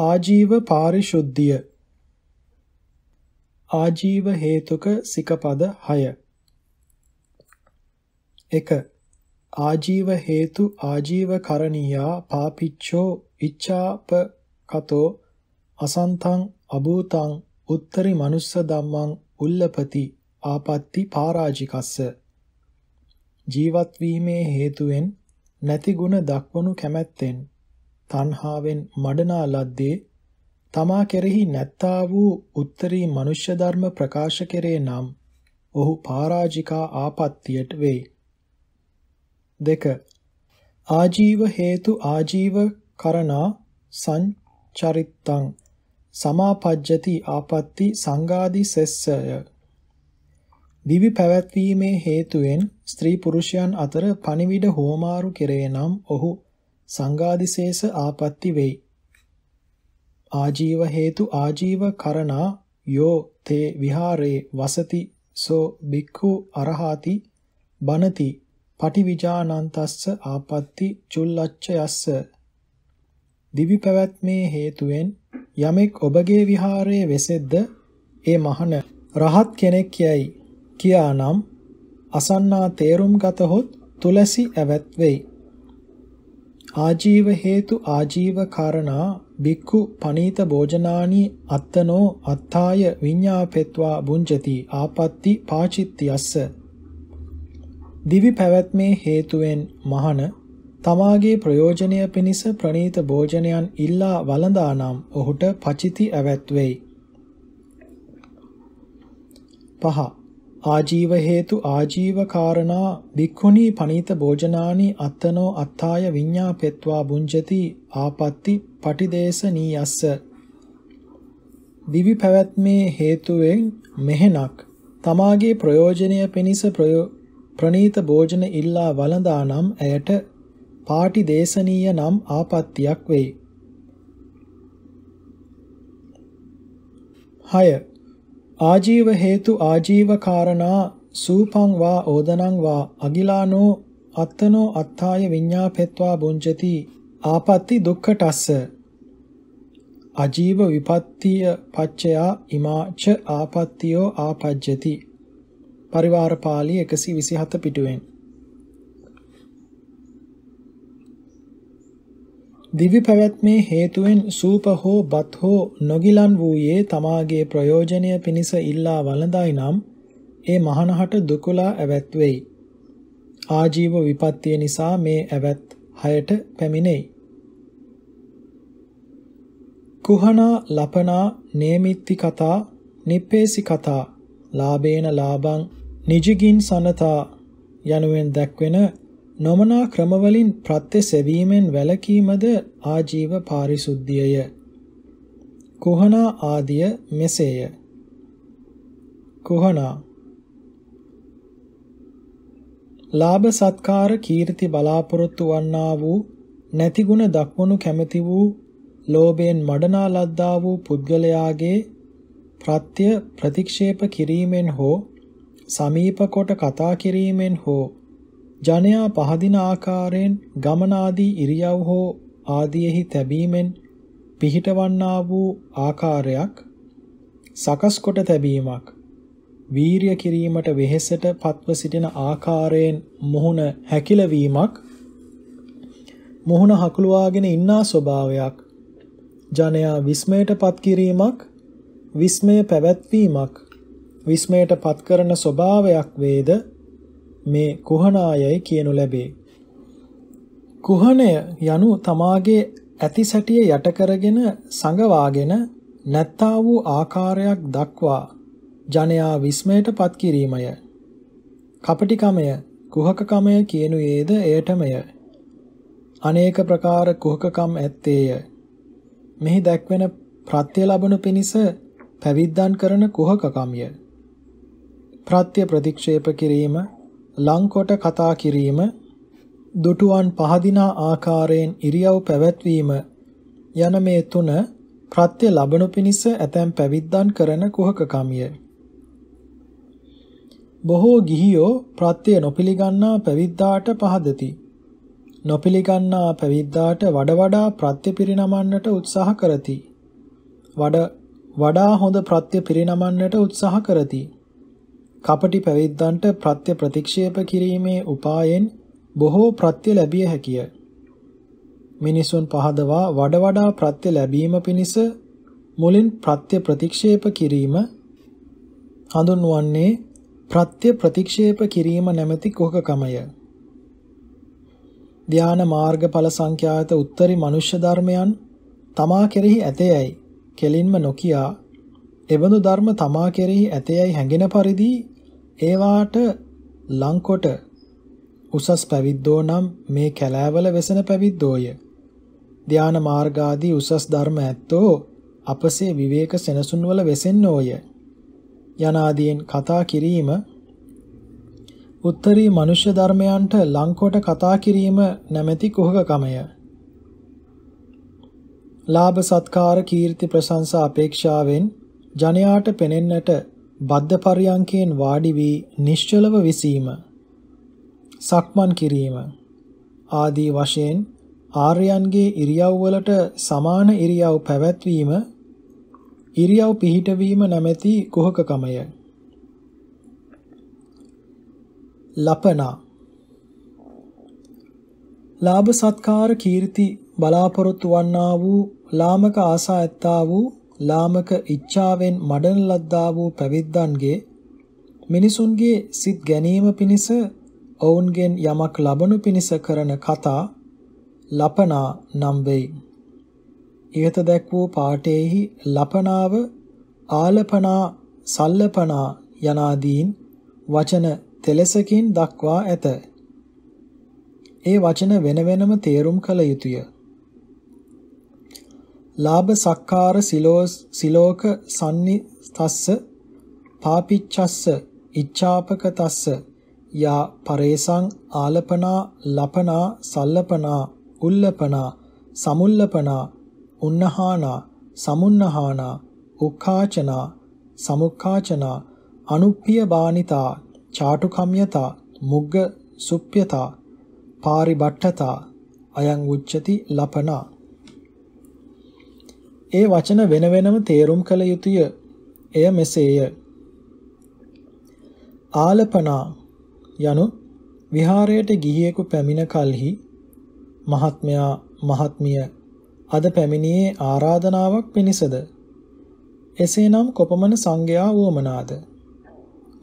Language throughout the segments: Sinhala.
ආජීව පාරිශුද්ධිය ආජීව හේතුක සිකපද 6 1 ආජීව හේතු ආජීව කරණීයා පාපිච්ඡෝ ඉච්ඡාපකතෝ අසන්තං අභූතං උත්තරි මනුස්ස ධම්මං උල්ලපති ආපත්‍ති පරාජිකස්ස ජීවත් වීමේ හේතුවෙන් නැති ගුණ දක්වනු කැමැත්තෙන් තණ්හාවෙන් මඩනා ලද්දේ තමා කෙරෙහි නැත්තා වූ උත්තරී මනුෂ්‍ය ධර්ම ප්‍රකාශ කෙරේ නම් ඔහු පරාජිකා ආපත්තියට වේ. දෙක ආජීව හේතු ආජීව කරණා සංචරිත්තං සමාපජ්ජති ආපත්‍ති සංගාදි සෙස්සය. දිවි පැවැත්වීමේ හේතුවෙන් ස්ත්‍රී පුරුෂයන් අතර පණිවිඩ හෝමාරු කෙරේ නම් ඔහු සංගාදිශේෂ ආපatti වෙයි. ආජීව හේතු ආජීව කරණා යෝ තේ විහාරේ වසති සෝ බික්ඛු අරහාති බනති පටිවිජානන්තස්ස ආපatti චුල්ලච්ච යස්ස දිවි පැවැත්මේ හේතුවෙන් යමෙක් ඔබගේ විහාරයේ වෙසෙද්ද ඒ මහන රහත් කෙනෙක් යයි කියානම් අසන්නා තේරුම් ගතහොත් තුලසි ඇවැත් වෙයි ආජීව හේතු ආජීව කාරණා බික්ඛු පනීත භෝජනානි අත්තනෝ අත්තාය විඤ්ඤාපෙත්වා බුඤ්ජති ආපත්‍ති පාචිත්‍යස්ස දිවි පැවැත්මේ හේතුවෙන් මහන තමාගේ ප්‍රයෝජනය පිණිස ප්‍රනීත භෝජනයන් ඉල්ලා වළඳානම් ඔහුට පචිති ඇවැත් වෙයි. 5 ආජීව හේතු ආජීව කාරණා භික්ඛුනි පනීත භෝජනානි අත්තනෝ අත්තාය විඤ්ඤාපෙත්වා බුඤ්ජති ආපත්‍ති පටිදේශනීයස්ස දිවි පැවැත්මේ හේතුවෙන් මෙහෙණක් තමාගේ ප්‍රයෝජනය පිණිස ප්‍රණීත භෝජන ඉල්ලා වළඳා නම් ඇයට පාටිදේශනීය නම් ආපත්‍යක් වෙයි. 6 ආජීව හේතු ආජීව කාරණා සූපං වා ඕදනං වා අගිලානෝ අත්තනෝ අත්තාය විඤ්ඤාපෙත්වා බුඤ්ජති ආපත්‍ති දුක්ඛටස්ස අජීව විපත්තිය පච්චයා ඉමාච ආපත්තියෝ ආපජ්ජති පරිවාර පාළි 127 පිටුවෙන් දිවි පැවැත්මේ හේතුවෙන් සූප හෝ බත් හෝ නොගිලන් වූයේ තමාගේ ප්‍රයෝජනය පිණිස ඉල්ලා වළඳයි නම් ඒ මහනහට දුකලා ඇවැත් වෙයි. ආජීව විපත්තිය නිසා මේ ඇවැත් හයට පැමිණෙයි. කුහනා ලපනා නේමිත්ති කතා නිප්පේසි කතා ලාභේන ලාභං නිජිගින් සනතා යනුවෙන් දැක්වෙන නොමනා ක්‍රමවලින් ප්‍රත්‍ය සෙවීමෙන් වැළකීමද ආජීව පාරිශුද්ධියය. කොහනා ආදිය මෙසේය. කොහනා ලාභ සත්කාර කීර්ති බලාපොරොත්තු වන්නා වූ නැති ගුණ දක්වනු කැමැති වූ ලෝභයෙන් මඩනා ලද්දා වූ පුද්ගලයාගේ ප්‍රත්‍ය ප්‍රතික්ෂේප කිරීමෙන් හෝ සමීප කොට කතා කිරීමෙන් හෝ ජනයා පහදින ආකාරයෙන් ගමනාදී ඉරියව් හෝ ආදීෙහි තැබීමෙන් පිහිටවන්නා වූ ආකාරයක් සකස් කොට තැබීමක් වීරිය කිරීමට වෙහෙසට පත්ව සිටින ආකාරයෙන් මුහුණ හැකිලවීමක් මුහුණ හකුලවාගෙන ඉන්නා ස්වභාවයක් ජනයා විස්මයට පත් කිරීමක් විස්මය පැවැත්වීමක් විස්මයට පත් කරන ස්වභාවයක් වේද මේ කුහනායයි කියනු ලැබේ. කුහණය යනු තමාගේ ඇති සැටිය යට කරගෙන සංගවාගෙන නැත්තා වූ ආකාරයක් දක්වා ජනයා විස්මයටපත් කිරීමය. කපටිකමය, කුහකකමය කියනුයේද එයටමය. අනේක ප්‍රකාර කුහකකම් ඇත්තේය. මෙහි දැක්වෙන ප්‍රත්‍ය ලැබුණු පිණිස පැවිද්දන් කරන කුහකකම්ය. ප්‍රත්‍ය ප්‍රතික්ෂේප කිරීම ලංකොට කතා කිරීම දුටුවන් පහදිනා ආකාරයෙන් ඉරියව් පැවැත්වීම යන මේ තුන ප්‍රත්‍ය ලැබණු පිණිස ඇතැම් පැවිද්දන් කරන කුහකකමිය. බොහෝ ගිහියෝ ප්‍රත්‍ය නොපිළිගන්නා පැවිද්දාට පහදති. නොපිළිගන්නා පැවිද්දාට වඩ වඩා ප්‍රත්‍ය පිරිනමන්නට උත්සාහ කරති. වඩා හොඳ ප්‍රත්‍ය පිරිනමන්නට උත්සාහ කරති. කපටි පැවිද්දන්ට ප්‍රත්‍ය ප්‍රතික්ෂේප කිරීමේ උපායෙන් බොහෝ ප්‍රත්‍ය ලැබිය හැකිය. මිනිසුන් පහදවා වඩ වඩා ප්‍රත්‍ය ලැබීම පිණිස මුලින් ප්‍රත්‍ය ප්‍රතික්ෂේප කිරීම හඳුන්වන්නේ ප්‍රත්‍ය ප්‍රතික්ෂේප කිරීම නැමැති කොකකමය. ධ්‍යාන මාර්ගඵල සංඛ්‍යාත උත්තරී මනුෂ්‍ය ධර්මයන් තමා කෙරෙහි ඇතේයි කෙලින්ම නොකියා එවඳු ධර්ම තමා කෙරෙහි ඇතේයි හැඟෙන පරිදි ඒවාට ලංකොට උසස් පැවිද්දෝ නම් මේ කැලෑවල වෙසෙන පැවිද්දෝය. ධ්‍යාන මාර්ගාදී උසස් ධර්ම ඇත්තෝ අපසේ විවේක සෙනසුන්වල වෙසෙන්න ඕය. යනාදීන් කතා කිරීම උත්තරී මනුෂ්‍ය ධර්මයන්ට ලංකොට කතා කිරීම නැමැති කුහකකමය. ලාභ සත්කාර කීර්ති ප්‍රශංසා අපේක්ෂාවෙන් ජනයාට පෙනෙන්නට බද්ධ පරියංකයෙන් වාඩි වී නිශ්චලව විසීම සක්මන් කිරීම ආදී වශයෙන් ආර්යයන්ගේ ඉරියව්වලට සමාන ඉරියව් පැවැත්වීම ඉරියව් පිහිටවීම නැමැති කුහකකමය. ලපනා ලාභ සත්කාර කීර්ති බලාපොරොත්තු වන්නා වූ ලාමක ආසා ඇත්තා වූ ලාමක ઈચ્છාවෙන් මඩන ලද්දා වූ පැවිද්දන්ගේ මිනිසුන්ගේ සිත් ගැනීම පිණිස ඔවුන්ගෙන් යමක් ලබනු පිණිස කරන කතා ලපනා නම් වෙයි. ඉහත දැක් වූ පාඨයේහි ලපනාව ආලපනා සල්ලපනා යනාදීන් වචන තෙලසකින් දක්වා ඇත. ඒ වචන වෙන වෙනම තේරුම් කළ යුතුය. ලාභ සක්කාර සිලෝක සන්නි තස්ස පාපිච්චස්ස ඉච්ඡාපක තස්ස යා පරේසං ආලපනා ලපනා සල්ලපනා උල්ලපනා සමුල්ලපනා උන්නහානා සමුන්නහානා උක්කාචනා සමුක්කාචනා අනුප්පිය බානිතා චාටුකම්යතා මුග්ග සුප්්‍යතා පාරිබට්ඨතා අයං උච්චති ලපනා ඒ වචන වෙන වෙනම තේරුම් කළ යුතුය. එය මෙසේය. ආලපනා යනු විහාරයට ගිහියෙකු පැමිණ කලෙහි මහත්මයා මහත්මිය අද පැමිණියේ ආරාධනාවක් පිණිසද එසේනම් කොපමණ සංඝයා වුවමනාද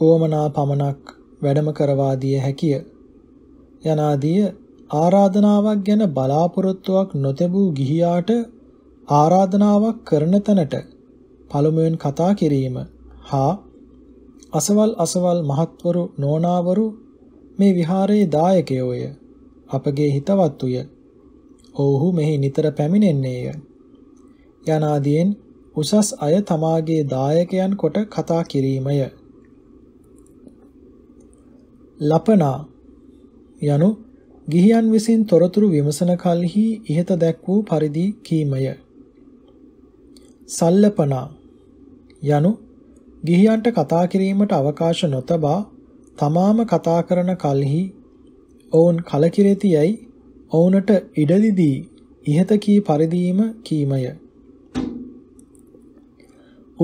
වුවමනා පමණක් වැඩම කරවා දිය හැකිය යනාදී ආරාධනාවක් ගැන බලාපොරොත්තුවක් නොතබූ ගිහියාට ආරාධනාවක් කරන තැනට පළමුවෙන් කතා කිරීම හා අසවල් අසවල් මහත්වරු නෝනාවරු මේ විහාරයේ දායකයෝය අපගේ හිතවත්තුය ඔවුහු මෙහි නිතර පැමිණෙන්නේය යනාදීන් උසස් අය තමාගේ දායකයන් කොට කතා කිරීමය ලපනා යනු ගිහියන් විසින් තොරතුරු විමසන කල්හි ඉහත දැක් වූ පරිදි කීමය සල්ලපනා යනු ගිහියන්ට කතා කිරීමට අවකාශ නොතබා තමාම කතා කරන කලෙහි ඔවුන් කලකිරෙති යයි ඔවුන්ට ඉඩ දී ඉහත කී පරිදීම කීමය.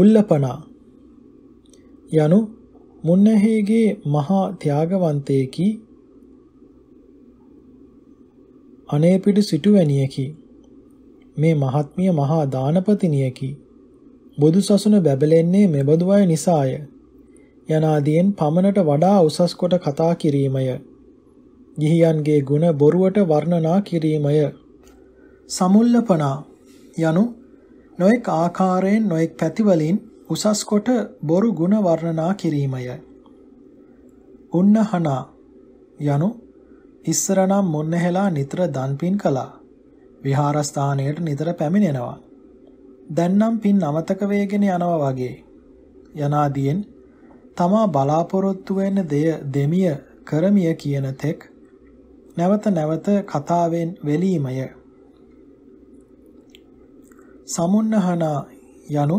උල්ලපනා යනු මුන්නහේගේ මහා ත්‍යාගවන්තයෙකි අනේපිඩු සිටුවැණියකි. මේ මහත්මිය මහා දානපතිනියකි. බුදු සසුන බැබලෙන්නේ මෙබඳු අය නිසාය. යනාදීන් පමණට වඩා උසස් කොට කතා කිරීමය. ගිහියන්ගේ ගුණ බොරුවට වර්ණනා කිරීමය. සමුල්ලපනා යනු නොඑක් ආකාරයෙන් නොඑක් පැතිවලින් උසස් කොට බොරු ගුණ වර්ණනා කිරීමය. උන්නහනා යනු ඉස්සරනම් මොන්නහෙලා නිතර දන්පින් කළා. විහාරස්ථානයට නිතර පැමිණෙනවා. දැන්නම් පින් අමතක වේගෙන යනවා වගේ. යනාදීන් තමා බලාපොරොත්තු වෙන දෙය දෙමිය කරමිය කියන තෙක් නැවත නැවත කතාවෙන් වෙලීමය. සමුන්නහන යනු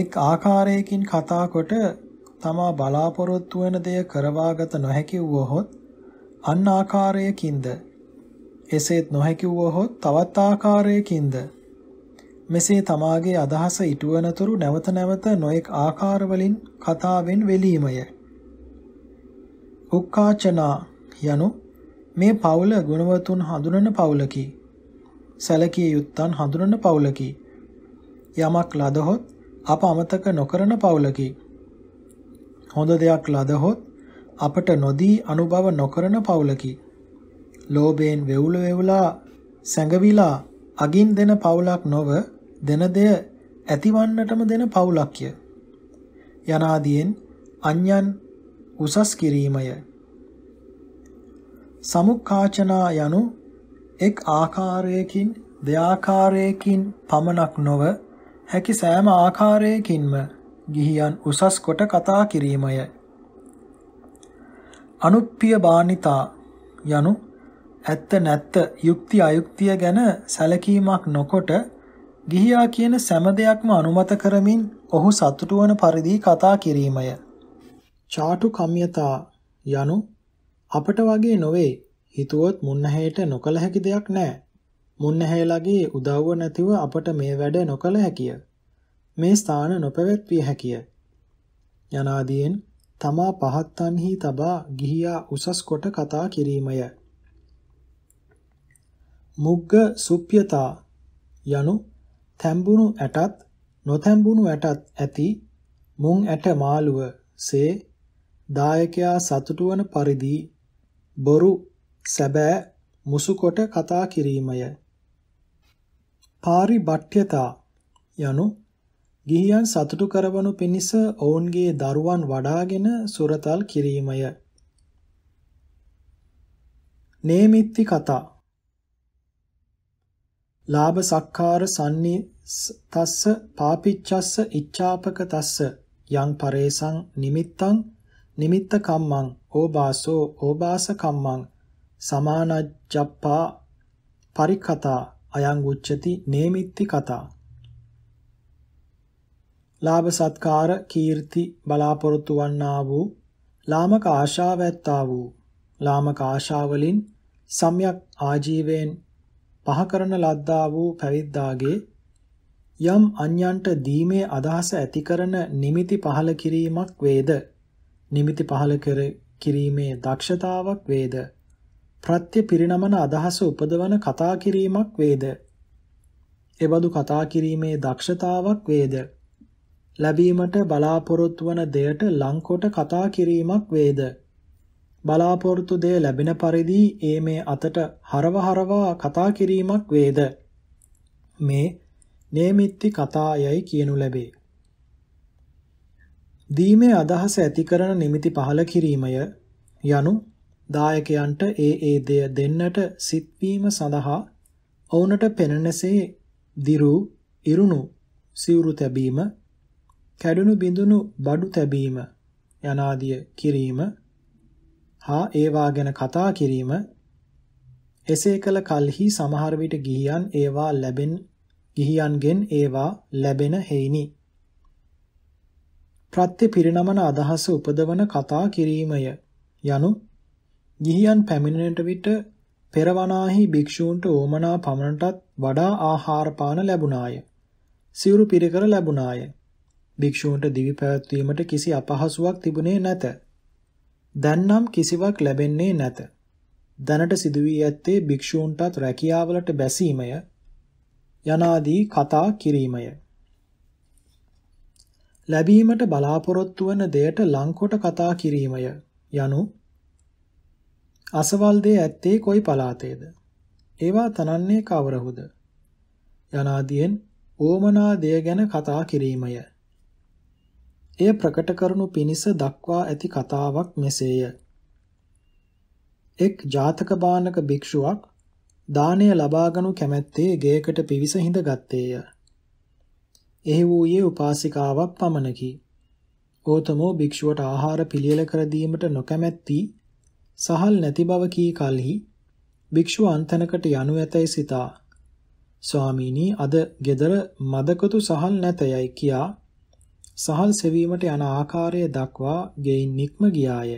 එක් ආකාරයකින් කතා කොට තමා බලාපොරොත්තු වෙන දෙය කරවාගත නොහැකි වුවහොත් අන් ආකාරයකින්ද එසේත් නොහැකි වුවහොත් තවත් ආකාරයකින්ද මෙසේ තමාගේ අදහස ඉටුවනතුරු නැවත නැවත නොඑක් ආකාරවලින් කතාවෙන් වෙලීමය. උක්කාචනා යනු මේ පවුල ගුණවතුන් හඳුනන පවුලකි. සැලකිය යුත්තන් හඳුනන පවුලකි. යමක් ලදහොත් අප අමතක නොකරන පවුලකි. හොඳ දෙයක් ලදහොත් අපට නොදී අනුභව නොකරන පවුලකි. ලෝභයෙන් වෙවුල වෙවුලා සැඟවිලා අගින් දෙන පවුලක් නොව දෙන දෙය ඇතිවන්නටම දෙන පවුලක්ය. යනාදීන් අඤ්ඤන් උසස් කිරීමය. සමුක්කාචනා යනු එක් ආකාරයකින් දෙආකාරයකින් පමණක් නොව හැකි සෑම ආකාරයකින්ම ගිහියන් උසස් කොට කතා කිරීමය. අනුප්පිය බානිතා යනු ඇත්ත නැත්ත යුක්ති අයුක්තිය ගැන සැලකීමක් නොකොට ගිහියා කියන සෑම දෙයක්ම අනුමත කරමින් ඔහු සතුටු වන පරිදි කතා කිරීමය. චාටු කම්යතා යනු අපට වගේ නොවේ හිතුවොත් මුන්නහැයට නොකළ හැකි දෙයක් නැහැ. මුන්නහැයලගේ උදව්ව නැතිව අපට මේ වැඩ නොකළ හැකිය. මේ ස්ථාන නොපැවැත්විය හැකිය. යනාදීන් තමා පහත්තන්හි තබා ගිහියා උසස් කොට කතා කිරීමය. මුග්ග සුප්‍යතා යනු තැඹුණු ඇටත් නොතැඹුණු ඇටත් ඇති මුං ඇට මාළුව සේ දායකයා සතුටු වන පරිදි බොරු සැබෑ මුසුකොට කතා කිරීමය පාරිබට්ඨ්‍යතා යනු ගිහියන් සතුටු කරවනු පිණිස ඔවුන්ගේ දරුවන් වඩාගෙන සුරතල් කිරීමය නේමිත්ති කතා ලාභ සක්කාර සම්නි තස්ස පාපිච්චස්ස ඉච්ඡාපක තස්ස යං පරේසං නිමිත්තං නිමිත්ත කම්මං ඕබාසෝ ඕබාස කම්මං සමානජ්ජප්පා පරිකතා අයං උච්චති නේමිත්ති කතා ලාභ සත්කාර කීර්ති බලාපොරොත්තු වන්නා වූ ලාමක ආශාව ඇත්තා වූ ලාමක ආශාවලින් සම්‍යක් ආජීවයෙන් පහ කරන ලද්දා වූ පැවිද්දාගේ යම් අන්‍යන්ට දීමේ අදහස ඇති කරන නිමිති පහල කිරීමක් වේද නිමිති පහල කිරීමේ දක්ෂතාවක් වේද ප්‍රත්‍ය පිරිනමන අදහස උපදවන කතා කිරීමක් වේද එබඳු කතා කිරීමේ දක්ෂතාවක් වේද ලැබීමට බලාපොරොත්තු වන දෙයට ලංකොට කතා කිරීමක් වේද බලාපොරොත්තු දේ ලැබෙන පරිදි ඒ මේ අතට හරව හරවා කතා කිරීමක් වේද මේ නේමිත්‍ති කතායයි කියනු ලැබේ දීමේ අදහස ඇති කරන නිමිති පහළ කිරීමය යනු දායකයන්ට ඒ ඒ දෙය දෙන්නට සිත්වීම සඳහා ඔවුනට පෙනෙනසේ දිරු ඉරුණු සිවුරු තැබීම කැඩුණු බිඳුණු බඩු තැබීම යනාදිය කිරීම හා ඒවා ගැන කතා කිරීම එසේ කළ කල්හි සමහර විට ගිහියන් ඒවා ලැබෙන ගිහියන්ගෙන් ඒවා ලැබෙන හේිනි. ප්‍රත්‍ය පිරිනමන අදහස උපදවන කතා කිරීමය යනු ගිහියන් පැමිණෙනට විට පෙරවනාහි භික්ෂූන්ට ඕමනා පමණටත් වඩා ආහාර පාන ලැබුණාය. සිවුරු පිරිකර ලැබුණාය. භික්ෂූන්ට දිවි පැවැත්වීමට කිසි අපහසුාවක් තිබුණේ නැත. දැන් නම් කිසිවක් ලැබෙන්නේ නැත. දැනට සිදු වී ඇත්තේ භික්ෂූන්ටත් රැකියාවලට බැසීමය යනාදී කතා කිරීමය. ලැබීමට බලාපොරොත්තු වන දෙයට ලංකොට කතා කිරීමය යනු අසවල් දේ ඇත්තේ කොයි පලාතේද? ඒවා තනන්නේ කවරහුද? යනාදීන් ඕමනා දෙය ගැන කතා කිරීමය. එය ප්‍රකට කරනු පිණිස දක්වා ඇති කතාවක් මෙසේය. එක් ජාතක බානක භික්ෂුවක් දානය ලබාගනු කැමැත්තේ ගේකට පිවිස හිඳගත්තේය. එහි වූයේ උපාසිකාවක් පමණකි. ඕතමෝ භික්ෂුවට ආහාර පිළියෙල කර දීමට නොකමැති සහල් නැති බව කී කලෙහි භික්ෂුව අන්තනකට යනු ඇතැයි සිතා ස්වාමීනි අද gedara මදකතු සහල් නැතයයි කියා සහල් සෙවීමට යන ආකාරය දක්වා ගෙයින් නික්ම ගියාය.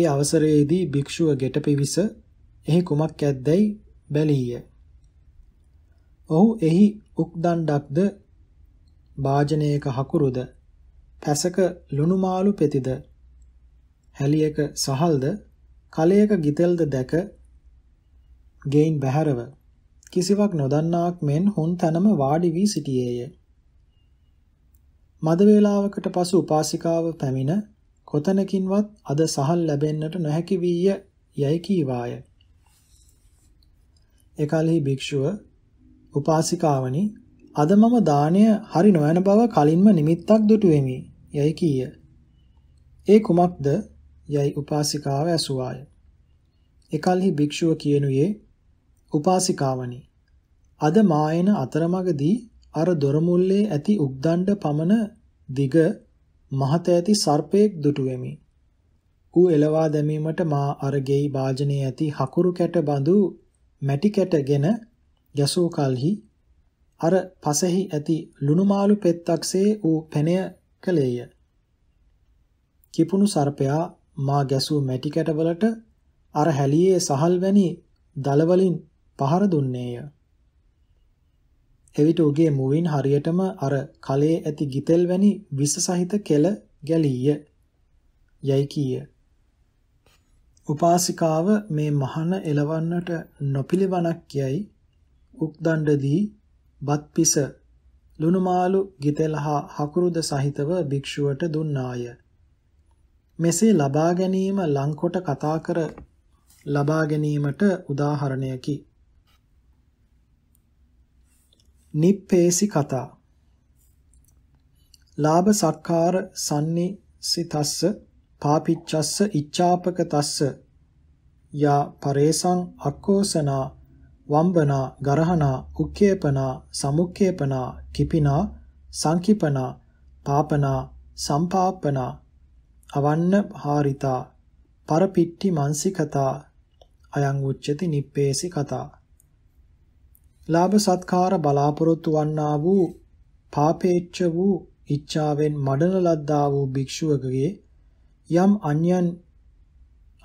ඒ අවසරයේදී භික්ෂුව ගෙට පිවිස එහි කුමක් ඇද්දැයි බැලීය. ඔහු එහි උක්දණ්ඩක්ද භාජනයක හකුරුද පැසක ලුණුමාළු පෙතිද හැලියක සහල්ද කලයක ගිතෙල්ද දැක ගෙයින් බැහැරව කිසිවක් නොදන්නාක් මෙන් හුන් තනම වාඩි වී සිටියේය. මද වේලාවකට පසු උපාසිකාව පැමිණ කොතනකින්වත් අද සහල් ලැබෙන්නට නොහැකි වීය යයි කීවාය. එකල්හි භික්ෂුව උපාසිකාවනි අද මම දාණය හරි නොවන බව කලින්ම නිමිත්තක් දුටු වෙමි යයි කීය. ඒ කුමක්ද යයි උපාසිකාව ඇසුවාය. එකල්හි භික්ෂුව කියනුවේ උපාසිකාවනි අද මායන අතරමඟදී අර දොරමුල්ලේ ඇති උක්දණ්ඩ පමණ දිග මහත ඇති සර්පයෙක් දුටුවෙමි. ඌ එලවා දැමීමට මා අර ගෙයි වාජනයේ ඇති හකුරු කැට බඳු මැටි කැටගෙන යසෝ කල්හි අර පසෙහි ඇති ලුණුමාළු පෙත්තක්සේ ඌ පෙනය කළේය. කිපුණු සර්පයා මා ගැසූ මැටි කැටවලට අර හැලියේ සහල් වැනි දලවලින් පහර දුන්නේය. එවිට උගේ මුවින් හරියටම අර කලයේ ඇති ගිතෙල් වැනි විස සහිත කෙල ගැලීය. යයි කීය. උපාසිකාව මේ මහන එලවන්නට නොපිළිවණක් යයි උක්දණ්ඩදී බත්පිස ලුණුමාළු ගිතෙල් හා හකුරුද සහිතව භික්ෂුවට දුන්නාය. මෙසේ ලබා ගැනීම ලංකොට කතා කර ලබා ගැනීමට උදාහරණයකි. නිප්පේසි කතා ලාභ සක්කාර සම්නිසිතස්ස පාපිච්චස්ස ඉච්ඡාපක තස්ස යා පරේසං අක්කෝසනා වම්බනා ගරහනා උක්කේපනා සමුක්කේපනා කිපිනා සංකිපනා පාපනා සම්පාපනා අවන්න හාරිතා පරපිට්ටි මන්සිකතා අයං උච්චති නිප්පේසි කතා ලාභ සත්කාර බලාපොරොත්තු වන්නා වූ පාපේච්ඡ වූ ඉච්ඡාවෙන් මඩන ලද්දා වූ භික්ෂුවකගේ යම් අන්‍යයන්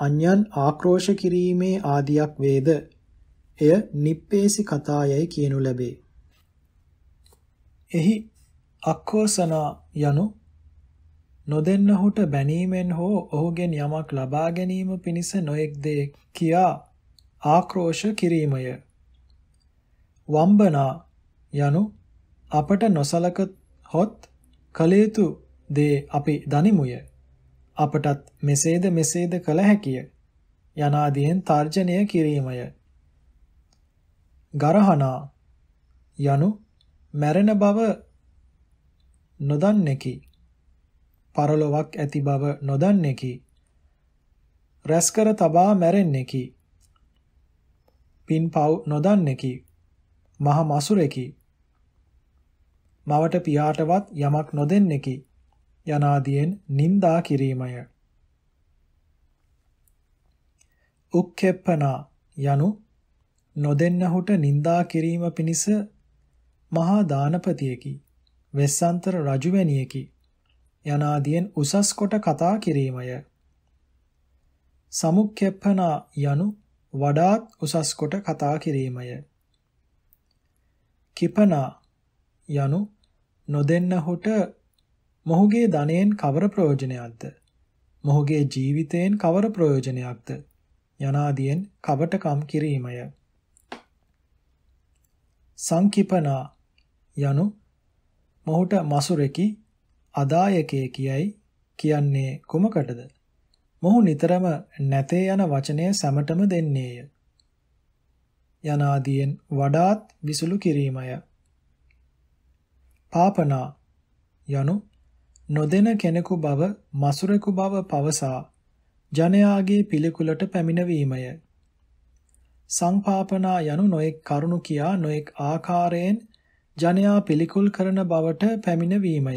අන්‍යයන් ආක්‍රෝෂ කිරීමේ ආදියක් වේද එය නිප්පේසි කතායයි කියනු ලැබේ. එහි අක්කෝසන යනු නොදෙන්නහුට බැනීමෙන් හෝ ඔහුගෙන් යමක් ලබා ගැනීම පිණිස නොඑක් දෙයක් කියා ආක්‍රෝෂ කිරීමය. වම්බනා යනු අපට නොසලක හොත් කලේතු දේ අපි දනිමුය. අපටත් මෙසේද මෙසේද කළ හැකිය. යනාදීන් තර්ජනය කිරීමය. ගරහනා යනු මැරෙන බව නොදන්නේකි. පරලොවක් ඇති බව නොදන්නේකි. රැස්කර තබා මැරෙන්නේකි. පින්පව් නොදන්නේකි. මහ මසුරෙකි. මවට පියාටවත් යමක් නොදෙන්නෙකි. යනාදීන් නින්දා කිරීමය. උක්කෙප්පනා යනු නොදෙන්නහුට නින්දා කිරීම පිණිස මහා දානපතියකි වෙස්සන්තර රජුවැණියකි යනාදීන් උසස් කොට කතා කිරීමය සමුක්කෙප්පනා යනු වඩාත් උසස් කොට කතා කිරීමය කිපනා යනු නොදෙන්නහුට මොහුගේ ධනයෙන් කවර ප්‍රයෝජනයක්ද? මොහුගේ ජීවිතයෙන් කවර ප්‍රයෝජනයක්ද? යනාදීන් කවටකම් කිරීමය. සංකිපනා යනු මොහුට මසුරෙකි අදායකයේ කියයි කියන්නේ කුමකටද? මොහු නිතරම නැතේ යන වචනය සැමටම දෙන්නේය. යනාදීන් වඩාත් විසුළු කිරීමය. පාපනා යනු නොදෙන කෙනෙකු බව මසුරෙකු බව පවසා ජනයාගේ පිළිකුලට පැමිණවීමය. සංපාපනා යනු නොඑක් කරුණු කියා නොඑක් ආකාරයෙන් ජනයා පිළිකුල් කරන බවට පැමිණවීමය.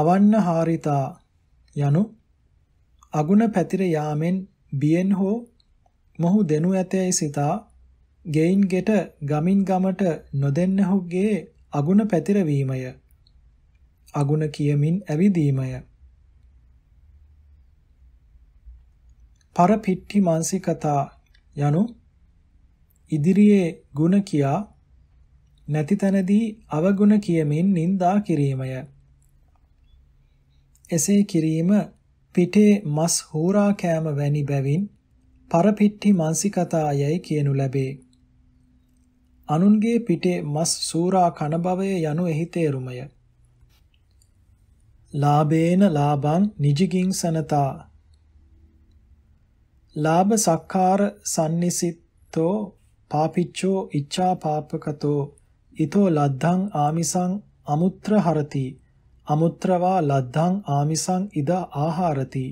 අවන්නහාරිතා යනු අගුණ පැතිර යාමෙන් බියෙන් හෝ මොහු දෙනු ඇතැයි සිතා ගෙයින් ගෙට ගමින් ගමට නොදෙන්නහුගේ අගුණ පැතිරවීමය. අගුණ කියමින් ඇවිදීමය. පරපිට්ටි මානසිකතා යනු ඉදිරියේ ಗುಣ කියා නැති තැනදී අවගුණ කියමින් නිඳා කිරීමය. එසේ කිරීම පිටේ මස් හෝරා කෑම වැනි බැවින් පරපිට්ටි මන්සිකතායයි කියනු ලැබේ. අනුන්ගේ පිටේ මස් සූරා කන බවය යනු එහි තේරුමය. ලාභේන ලාභං නිජිකින් සනතා. ලාභ සක්කාර සම්නිසිතෝ පාපිච්චෝ ඉච්ඡා පාපකතෝ ඊතෝ ලද්ධං ආමිසං අමුත්‍ර හරති අමුත්‍රවා ලද්ධං ආමිසං ඉදා ආහාරති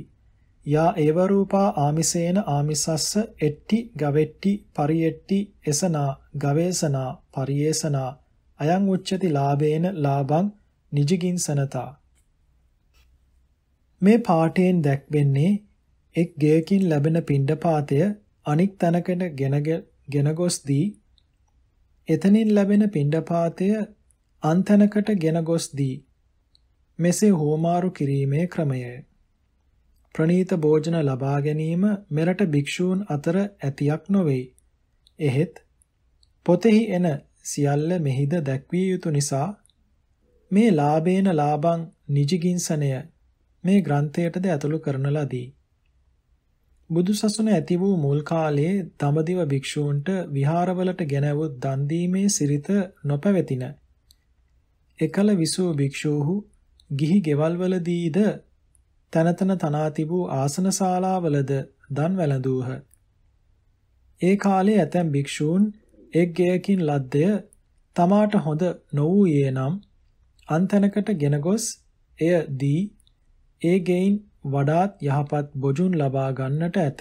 යා ඒවරූපා ආමිසේන ආමිසස්ස එට්ටි ගවෙට්ටි පරියෙට්ටි එසනා ගවේසනා පරියේසනා අයං උච්චති ලාභේන ලාභං නිජිගින්සනතා මේ පාඨයෙන් දැක්වෙන්නේ එක් ගෙයකින් ලැබෙන පිණ්ඩපාතය අනික් තැනකට ගෙන ගොස් දී එතනින් ලැබෙන පිණ්ඩපාතය අන්තනකට ගෙන ගොස් දී මෙසේ හෝමාරු කිරීමේ ක්‍රමයයි ප්‍රණීත භෝජන ලබා ගැනීම මෙරට භික්ෂූන් අතර ඇතියක් නොවේ. එහෙත් පොතෙහි එන සියල්ල මෙහිද දැක්විය යුතු නිසා මේ ලාභේන ලාභං නිජිගින්සණය මේ ග්‍රන්ථයටද ඇතුළු කරන ලදී. බුදුසසුන ඇති වූ මුල් කාලයේ දඹදිව භික්ෂූන්ට විහාරවලට ගෙනවුත් දන් දීමේ සිරිත නොපැවතින. එකල විසූ භික්ෂූහු ගිහි ගෙවල්වලදීද තනතන තනා තිබූ ආසන ශාලාවලද දන් වැළඳූහ. ඒ කාලේ ඇතැම් භික්ෂූන් එක් ගෙයකින් ලද්දය තමාට හොඳ නොවූයේ නම් අන්තනකට ගෙන ගොස් එය දී ඒ ගෙයින් වඩාත් යහපත් බොජුන් ලබා ගන්නට ඇත.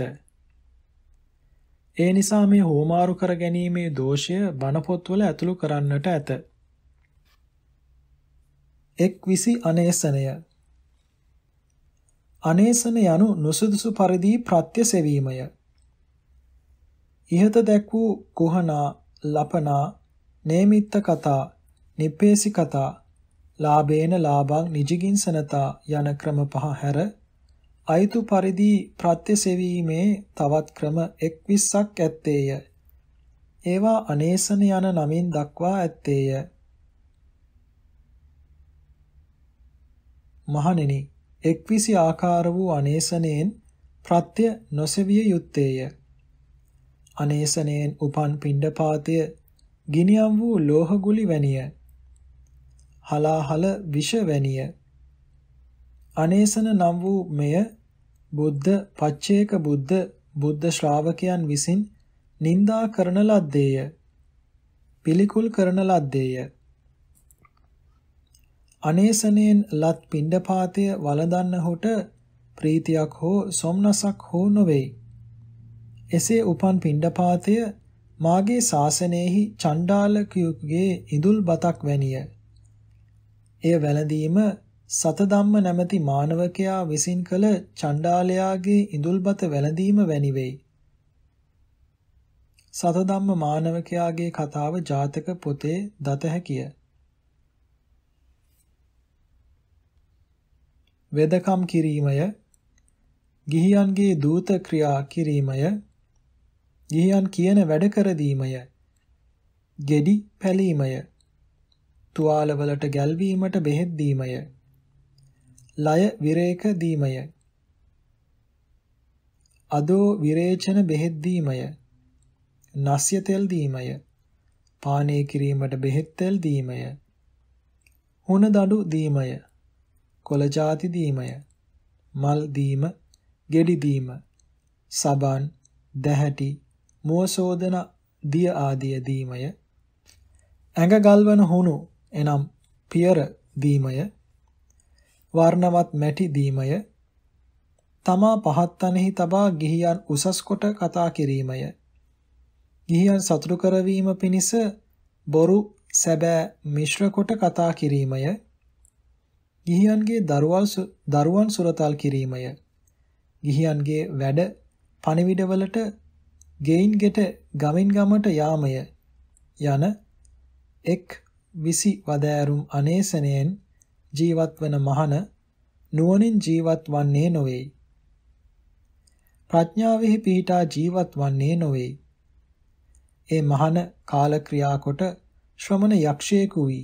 ඒ නිසා මේ හෝමාරු කර ගැනීමේ දෝෂය බණ පොත්වල ඇතුළු කරන්නට ඇත. එක් විසි අනේසනය අනේසන යනු නුසුදුසු පරිදි ප්‍රත්‍ය සෙවීමය. ইহත දැක් වූ කුහනා, ලපනා, නේමිත්ත කතා, නිප්පේසි කතා, ලාභේන ලාභං නිජිගින්සනතා යන ක්‍රම පහ හැර අයිතු පරිදි ප්‍රත්‍ය සෙවීමේ තවත් ක්‍රම 21ක් ඇත්තේය. ඒවා අනේසන යන නමින් දක්වා ඇත්තේය. මහණෙනි එක්විසි ආකාර වූ අනේසණයෙන් ප්‍රත්‍ය නොසෙවිය යුත්තේය. අනේසණයෙන් උපන් පිණ්ඩපාතය ගිනියම් වූ ලෝහගුලි වැනිය. හලාහල විෂ වැනිය. අනේසන නම් වූ මෙය බුද්ධ පච්චේක බුද්ධ බුද්ධ ශ්‍රාවකයන් විසින් නින්දා කරන ලද්දේය. පිළිකුල් කරන ලද්දේය. අනේසනෙන් ලත් පිණ්ඩපාතය වළඳන්න හොට ප්‍රීතියක් හෝ සොම්නසක් හෝ නොවේ. එසේ උපන් පිණ්ඩපාතය මාගේ ශාසනයෙහි චණ්ඩාලකයෙකුගේ ඉඳුල් බතක් වැනිය. එය වැළඳීම සතදම්ම නැමැති මානවකයා විසින් කළ චණ්ඩාලයාගේ ඉඳුල්බත වැළඳීම වැනි වෙයි. සතදම්ම මානවකයාගේ කතාව ජාතක පොතේ දත හැකිය. වෙදකම් කිරීමය ගිහියන්ගේ දූත ක්‍රියා කිරීමය ගිහියන් කියන වැඩ කර දීමය ගෙඩි පැලීමය තුවාලවලට ගැල්වීමට බෙහෙත් දීමය ලය විරේක දීමය අදෝ විරේචන බෙහෙත් දීමය නස්ය තෙල් දීමය පානය කිරීමට බෙහෙත් තෙල් දීමය හුණ දඩු දීමය කොළ ಜಾති දීමය. මල් දීම, ගෙඩි දීම, සබන්, දැහැටි, මුව සෝදන දිය ආදිය දීමය. ඇඟ ගල්වන හුණු එනම් පියර දීමය. වර්ණවත් මැටි දීමය. තමා පහත් තනෙහි තබා ගිහියන් උසස් කොට කතා කිරීමය. ගිහියන් සතුටු කරවීම පිණිස බොරු සැබෑ මිශ්‍ර කොට කතා කිරීමය ගිහියන්ගේ දරුවන් සුරතල් කිරීමය. ගිහියන්ගේ වැඩ පණිවිඩවලට ගෙයින් ගෙට ගමින් ගමට යාමය යන එක් විසි වදෑරුම් අනේසනයෙන් ජීවත් වන මහන නුවණින් ජීවත් වන්නේ නොවේ. ප්‍රඥාවෙහි පිහිටා ජීවත් වන්නේ නොවේ. ඒ මහන කාල ක්‍රියා කොට ශ්‍රමණ යක්ෂයෙකු වී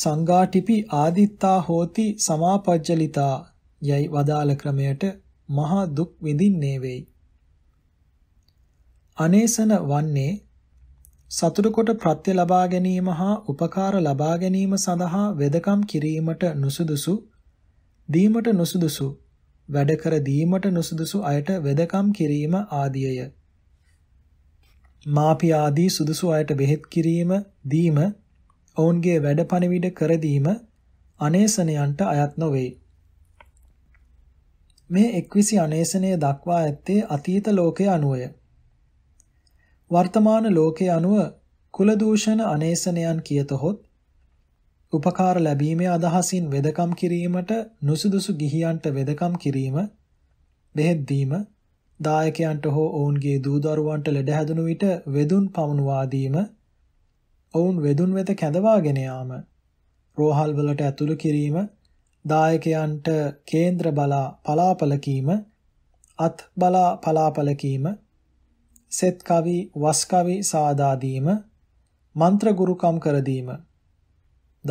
සංඝාටිපි ආදිත්තා හෝති සමාපජ්ජලිතා යයි වදාළ ක්‍රමයට මහා දුක් විඳින්නේ වෙයි. අනේසන වන්නේ සතුට කොට ප්‍රත්‍ය ලබා ගැනීම හා උපකාර ලබා ගැනීම සඳහා වෙදකම් කිරීමට නුසුදුසු දීමට නුසුදුසු වැඩ කර දීමට නුසුදුසු අයට වෙදකම් කිරීම ආදියය. මාපිය ආදී සුදුසු අයට බෙහෙත් කිරීම දීම ඔවුන්ගේ වැඩ පණිවිඩ කරදීම අනේසනයන්ට අයත් නොවේ. මේ එක්විසි අනේසනය දක්වා ඇත්තේ අතීත ලෝකය අනුවය. වර්තමාන ලෝකය අනුව කුල දූෂණ අනේසනයන් කියතොත් උපකාර ලැබීමේ අදහසින් වෙදකම් කිරීමට නුසුදුසු ගිහියන්ට වෙදකම් කිරීම බෙහෙත් දීම දායකයන්ට හෝ ඔවුන්ගේ දූ දරුවන්ට ලෙඩ හැදුණු විට වෙදුන් පමුණවා දීම ඔවුන් වෙදුන් වෙත කැඳවාගෙන යාම රෝහල් වලට ඇතුළු කිරීම දායකයන්ට කේන්ද්‍ර බලා පලාපල කීම අත් බලා පලාපල කීම සෙත් කවි වස් කවි සාදා දීම මන්ත්‍ර ගුරුකම් කර දීම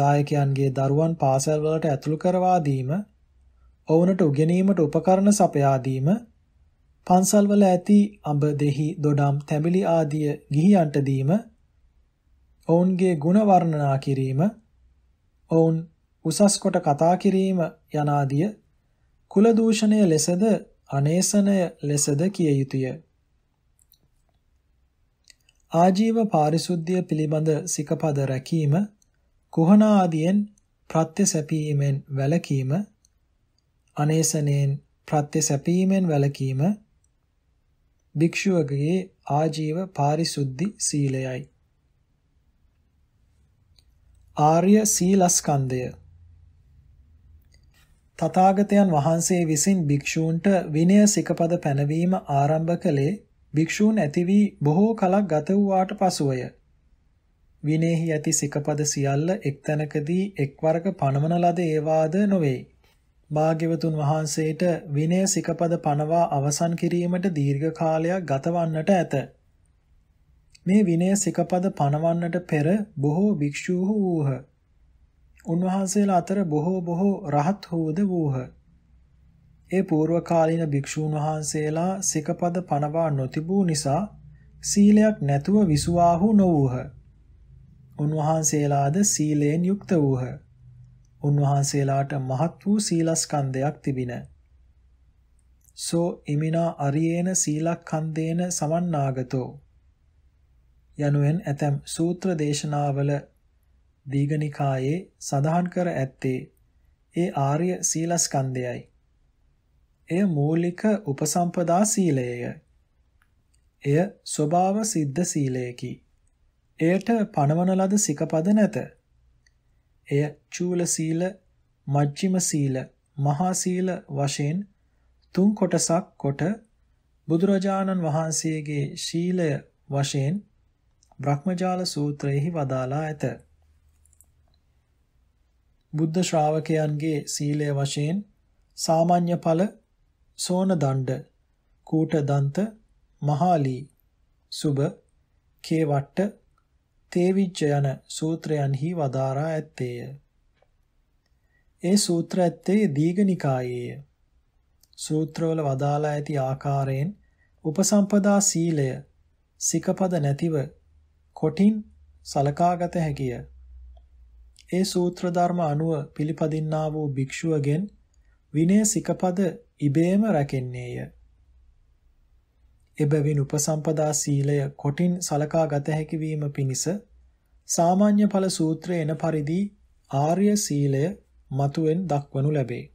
දායකයන්ගේ දරුවන් පාසල් වලට ඇතුළු කරවා දීම ඔවුන්ට උගෙනීමට උපකරණ සපයා දීම පන්සල් වල ඇති අඹ දෙහි දොඩම් තැඹිලි ආදිය ගිහියන්ට දීම ඔවුන්ගේ ಗುಣ වර්ණනා කිරීම, ඔවුන් උසස් කොට කතා කිරීම යනාදිය කුල දූෂණය ලෙසද අනේසනය ලෙසද කිය යුතුය. ආජීව පාරිශුද්ධිය පිළිබඳ සිකපද රැකීම, කුහනා ආදියෙන් ප්‍රත්‍ය සැපීමෙන් වැළකීම, අනේසනෙන් ප්‍රත්‍ය සැපීමෙන් වැළකීම භික්ෂුවගේ ආජීව පාරිශුද්ධි සීලයයි. ආර්ය සීලස්කන්ධය තථාගතයන් වහන්සේ විසින් භික්ෂූන්ට විනය සිකපද පැනවීම ආරම්භ කළේ භික්ෂූන් ඇති වී බොහෝ කලක් ගත වූාට පසුවය. විනේහි ඇති සිකපද සියල්ල එක්තැනකදී එක්වරක පණවන ලද ඒවාද නොවේ. භාග්‍යවතුන් වහන්සේට විනය සිකපද පනවා අවසන් කිරීමට දීර්ඝ කාලයක් ගතවන්නට ඇත. මේ විනය සිකපද පනවන්නට පෙර බොහෝ භික්ෂූහු වූහ. උන්වහන්සේලා අතර බොහෝ බොහෝ රහත් වූද වූහ. ඒ පූර්වකාලීන භික්ෂූන් වහන්සේලා සිකපද පනවා නොතිබූ නිසා සීලයක් නැතුව විසුවාහු නොවූහ. උන්වහන්සේලාද සීලයෙන් යුක්ත වූහ. උන්වහන්සේලාට මහත් වූ සීලස්කන්ධයක් තිබින. සෝ ඉමිනා අරියේන සීලක්ඛන්දේන සමන්නාගතෝ යනුවෙන් ඇතැම් සූත්‍ර දේශනාවල දීගනිකායේ සඳහන් කර ඇත්තේ ඒ ආර්ය සීලස්කන්ධයයි. එය මූලික උපසම්පදා සීලයය. එය ස්වභාව සිද්ධ සීලයකි. එයට පණවන ලද සිකපද නැත. එය චූල සීල, මජ්ක්‍ධිම සීල, මහා සීල වශයෙන් තුන් කොටසක් කොට බුදුරජාණන් වහන්සේගේ ශීලය වශයෙන් බ්‍රහ්මජාල සූත්‍රයෙහි වදාලා ඇත. බුද්ධ ශ්‍රාවකයන්ගේ සීලය වශයෙන් සාමාන්‍ය ඵල සෝන දණ්ඩ, කූට දන්ත, මහාලී, සුබ, කේවට්ට, තේවිච්ඡ යන සූත්‍රයන්හි වදාරා ඇත්තේය. ඒ සූත්‍ර ඇත්තේ දීඝනිකායේය. සූත්‍රවල වදාලා ඇති ආකාරයෙන් උපසම්පදා සීලය, සිකපද නැතිව කොටින් සලකාගත හැකිය. ඒ සූත්‍ර ධර්ම අනුව පිළිපදින්නා වූ භික්ෂුවගෙන් විනය සිකපද ඉබේම රැකෙන්නේය. එබැවින් උපසම්පදා සීලය කොටින් සලකා ගත හැකිවීම පිණිස සාමාන්‍ය ඵල සූත්‍රය එන පරිදි ආර්ය සීලය මතුවෙන් දක්වනු ලැබේ.